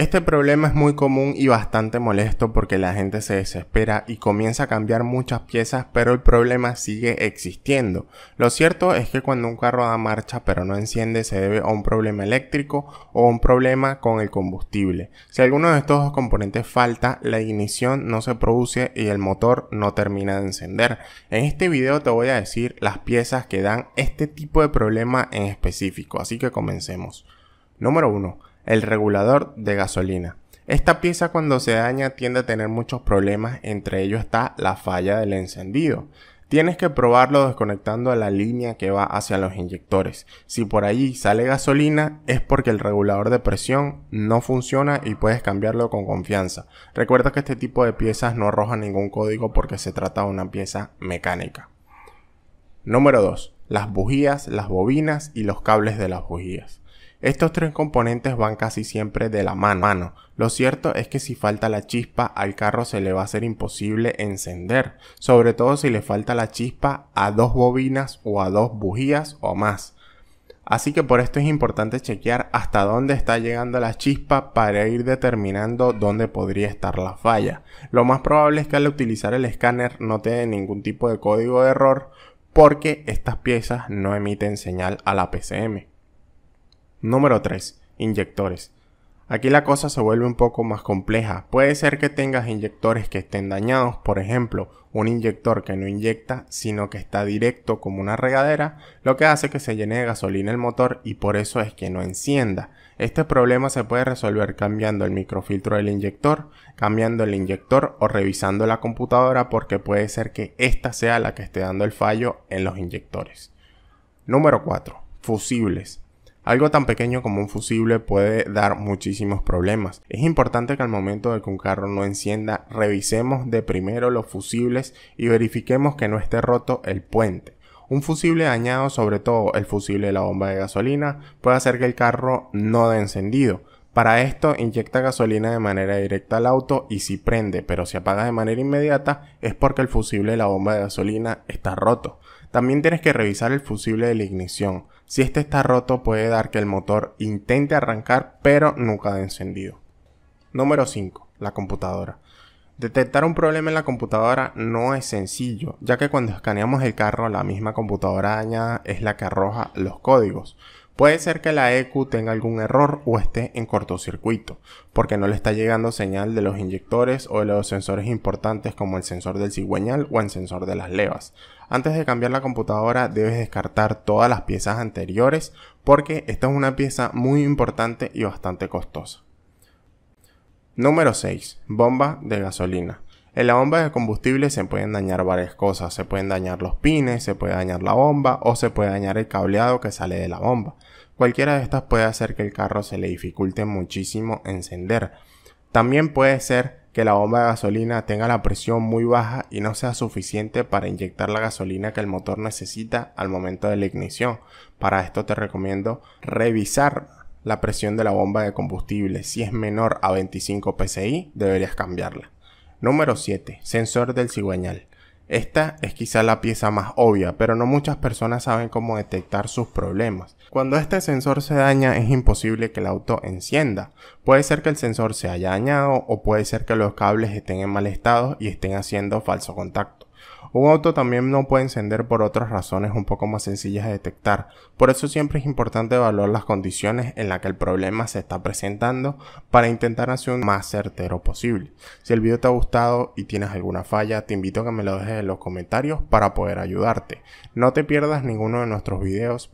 Este problema es muy común y bastante molesto porque la gente se desespera y comienza a cambiar muchas piezas pero el problema sigue existiendo. Lo cierto es que cuando un carro da marcha pero no enciende se debe a un problema eléctrico o un problema con el combustible. Si alguno de estos dos componentes falta, la ignición no se produce y el motor no termina de encender. En este video te voy a decir las piezas que dan este tipo de problema en específico, así que comencemos. Número 1 el regulador de gasolina. Esta pieza cuando se daña tiende a tener muchos problemas, entre ellos está la falla del encendido. Tienes que probarlo desconectando la línea que va hacia los inyectores. Si por allí sale gasolina es porque el regulador de presión no funciona y puedes cambiarlo con confianza. Recuerda que este tipo de piezas no arrojan ningún código porque se trata de una pieza mecánica. Número 2. Las bujías, las bobinas y los cables de las bujías. Estos tres componentes van casi siempre de la mano. Lo cierto es que si falta la chispa al carro se le va a ser imposible encender, sobre todo si le falta la chispa a dos bobinas o a dos bujías o más. Así que por esto es importante chequear hasta dónde está llegando la chispa para ir determinando dónde podría estar la falla. Lo más probable es que al utilizar el escáner no te dé ningún tipo de código de error porque estas piezas no emiten señal a la PCM. Número 3. Inyectores. Aquí la cosa se vuelve un poco más compleja. Puede ser que tengas inyectores que estén dañados, por ejemplo, un inyector que no inyecta, sino que está directo como una regadera, lo que hace que se llene de gasolina el motor y por eso es que no encienda. Este problema se puede resolver cambiando el microfiltro del inyector, cambiando el inyector o revisando la computadora porque puede ser que esta sea la que esté dando el fallo en los inyectores. Número 4. Fusibles. Algo tan pequeño como un fusible puede dar muchísimos problemas. Es importante que al momento de que un carro no encienda, revisemos de primero los fusibles y verifiquemos que no esté roto el puente. Un fusible dañado, sobre todo el fusible de la bomba de gasolina, puede hacer que el carro no dé encendido, para esto inyecta gasolina de manera directa al auto y si prende pero se apaga de manera inmediata es porque el fusible de la bomba de gasolina está roto. También tienes que revisar el fusible de la ignición. Si este está roto puede dar que el motor intente arrancar pero nunca de encendido. Número 5. La computadora. Detectar un problema en la computadora no es sencillo, ya que cuando escaneamos el carro la misma computadora dañada es la que arroja los códigos. Puede ser que la EQ tenga algún error o esté en cortocircuito, porque no le está llegando señal de los inyectores o de los sensores importantes como el sensor del cigüeñal o el sensor de las levas. Antes de cambiar la computadora debes descartar todas las piezas anteriores porque esta es una pieza muy importante y bastante costosa. Número 6. Bomba de gasolina. En la bomba de combustible se pueden dañar varias cosas, se pueden dañar los pines, se puede dañar la bomba o se puede dañar el cableado que sale de la bomba. Cualquiera de estas puede hacer que el carro se le dificulte muchísimo encender. También puede ser que la bomba de gasolina tenga la presión muy baja y no sea suficiente para inyectar la gasolina que el motor necesita al momento de la ignición. Para esto te recomiendo revisar la presión de la bomba de combustible. Si es menor a 25 psi, deberías cambiarla. Número 7. Sensor del cigüeñal. Esta es quizá la pieza más obvia, pero no muchas personas saben cómo detectar sus problemas. Cuando este sensor se daña es imposible que el auto encienda. Puede ser que el sensor se haya dañado o puede ser que los cables estén en mal estado y estén haciendo falso contacto. Un auto también no puede encender por otras razones un poco más sencillas de detectar, por eso siempre es importante evaluar las condiciones en las que el problema se está presentando para intentar hacer un más certero posible. Si el video te ha gustado y tienes alguna falla, te invito a que me lo dejes en los comentarios para poder ayudarte. No te pierdas ninguno de nuestros videos